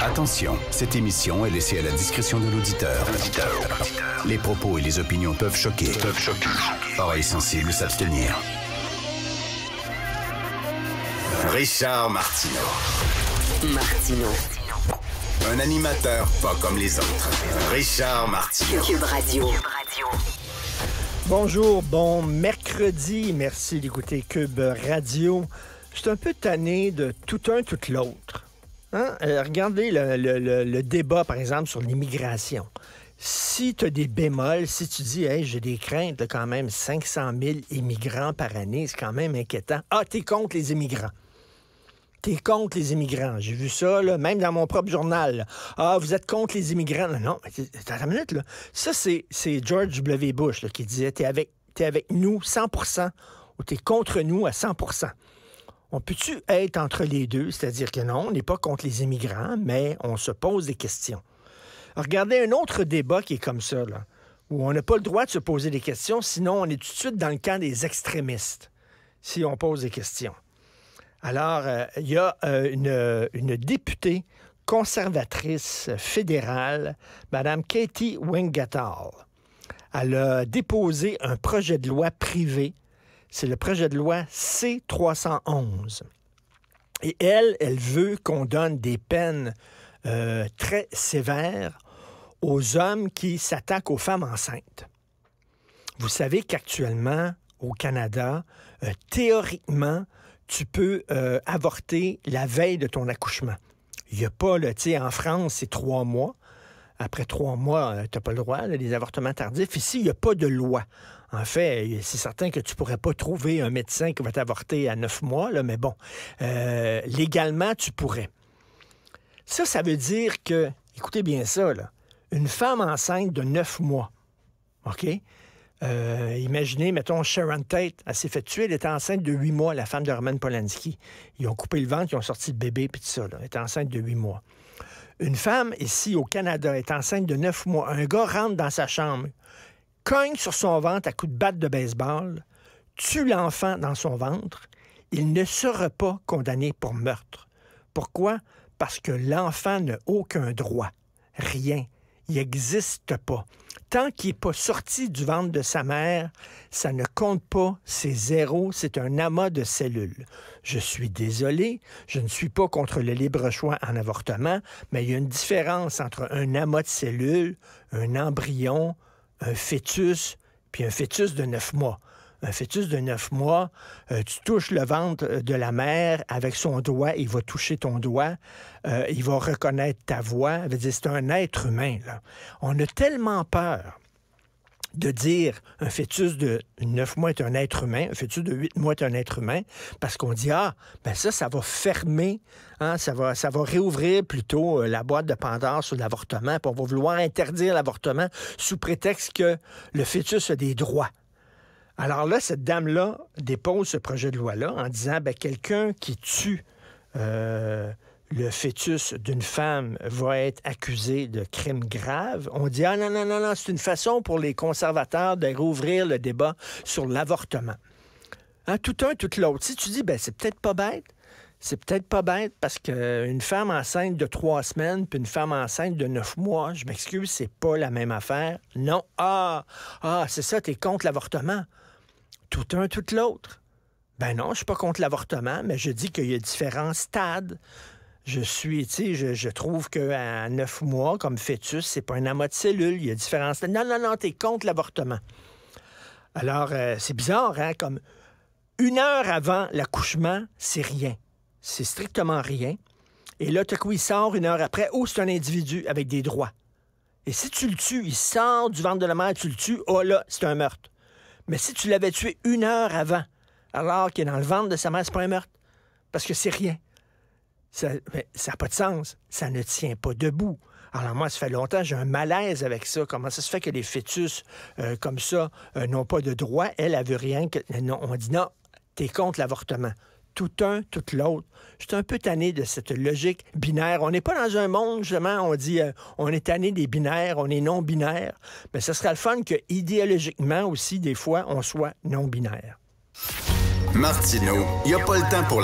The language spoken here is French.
Attention. cette émission est laissée à la discrétion de l'auditeur. Les propos et les opinions peuvent choquer. Peuvent choquer. Oreilles sensibles s'abstenir. Richard Martino, Un animateur pas comme les autres. Richard Martineau. Cube Radio. Bonjour, bon mercredi. Merci d'écouter Cube Radio. C'est un peu tanné de tout un, tout l'autre. Hein? Euh, regardez le, débat, par exemple, sur l'immigration si tu as des bémols, si tu dis, j'ai des craintes, quand même, 500 000 immigrants par année, c'est quand même inquiétant. Ah, es contre les immigrants. es contre les immigrants. J'ai vu ça, même dans mon propre journal. Ah, vous êtes contre les immigrants. Non, non, attends une minute, là. Ça, c'est George W. Bush qui disait, t'es avec, es avec nous 100 ou es contre nous à 100 on peut-tu être entre les deux? C'est-à-dire que non, on n'est pas contre les immigrants, mais on se pose des questions. Regardez un autre débat qui est comme ça, là, où on n'a pas le droit de se poser des questions, sinon on est tout de suite dans le camp des extrémistes, si on pose des questions. Alors, euh, il y a euh, euh, une, députée conservatrice fédérale, Mme Katie Wingatall, Elle a déposé un projet de loi privé c'est le projet de loi C-311. Et elle, elle veut qu'on donne des peines euh, très sévères aux hommes qui s'attaquent aux femmes enceintes. Vous savez qu'actuellement, au Canada, euh, théoriquement, tu peux euh, avorter la veille de ton accouchement. Il n'y a pas, tu sais, en France, c'est trois mois après trois mois, euh, tu n'as pas le droit, les avortements tardifs. Ici, il n'y a pas de loi. En fait, euh, c'est certain que tu pourrais pas trouver un médecin qui va t'avorter à neuf mois, là, mais bon, euh, légalement, tu pourrais. Ça, ça veut dire que, écoutez bien ça, là, une femme enceinte de neuf mois, OK? imaginez, mettons, Sharon Tate, elle s'est fait tuer, elle était enceinte de huit mois, la femme de Roman Polanski. Ils ont coupé le ventre, ils ont sorti le bébé, puis tout ça, là. Elle était enceinte de huit mois. Une femme ici au Canada est enceinte de neuf mois. Un gars rentre dans sa chambre, cogne sur son ventre à coups de batte de baseball, tue l'enfant dans son ventre. Il ne sera pas condamné pour meurtre. Pourquoi? Parce que l'enfant n'a aucun droit. Rien il n'existe pas. Tant qu'il n'est pas sorti du ventre de sa mère, ça ne compte pas, c'est zéro, c'est un amas de cellules. Je suis désolé, je ne suis pas contre le libre choix en avortement, mais il y a une différence entre un amas de cellules, un embryon, un fœtus, puis un fœtus de neuf mois un fœtus de neuf mois, euh, tu touches le ventre euh, de la mère avec son doigt, il va toucher ton doigt, euh, il va reconnaître ta voix. C'est un être humain. Là. On a tellement peur de dire un fœtus de neuf mois est un être humain, un fœtus de huit mois est un être humain, parce qu'on dit, ah, ben ça, ça va fermer, hein, ça, va, ça va réouvrir plutôt la boîte de Pandore sur l'avortement, puis on va vouloir interdire l'avortement sous prétexte que le fœtus a des droits. Alors là, cette dame-là dépose ce projet de loi-là en disant ben, quelqu'un qui tue euh, le fœtus d'une femme va être accusé de crime grave. On dit ah non, non, non, non, c'est une façon pour les conservateurs de rouvrir le débat sur l'avortement. Hein, tout un, tout l'autre. Si tu dis ben, c'est peut-être pas bête, c'est peut-être pas bête parce qu'une femme enceinte de trois semaines puis une femme enceinte de neuf mois, je m'excuse, c'est pas la même affaire. Non. Ah, ah, c'est ça, t'es contre l'avortement. Tout un, tout l'autre. Ben non, je suis pas contre l'avortement, mais je dis qu'il y a différents stades. Je suis, tu sais, je, trouve qu'à neuf mois, comme fœtus, c'est pas un amas de cellules, il y a différents stades. Non, non, non, t'es contre l'avortement. Alors, euh, c'est bizarre, hein, comme une heure avant l'accouchement, c'est rien c'est strictement rien. Et là, tout coup, il sort une heure après, oh, c'est un individu avec des droits. Et si tu le tues, il sort du ventre de la mère, tu le tues, oh là, c'est un meurtre. Mais si tu l'avais tué une heure avant, alors qu'il est dans le ventre de sa mère, c'est pas un meurtre. Parce que c'est rien. Ça n'a pas de sens. Ça ne tient pas debout. Alors moi, ça fait longtemps, j'ai un malaise avec ça. Comment ça se fait que les fœtus euh, comme ça euh, n'ont pas de droits? Elle, elle veut rien. Non, on dit non, t'es contre l'avortement tout un, tout l'autre. Je un peu tanné de cette logique binaire. On n'est pas dans un monde, justement, on dit euh, on est tanné des binaires, on est non-binaire. Mais ce sera le fun que, idéologiquement aussi, des fois, on soit non-binaire. Martineau, il n'y a pas le temps pour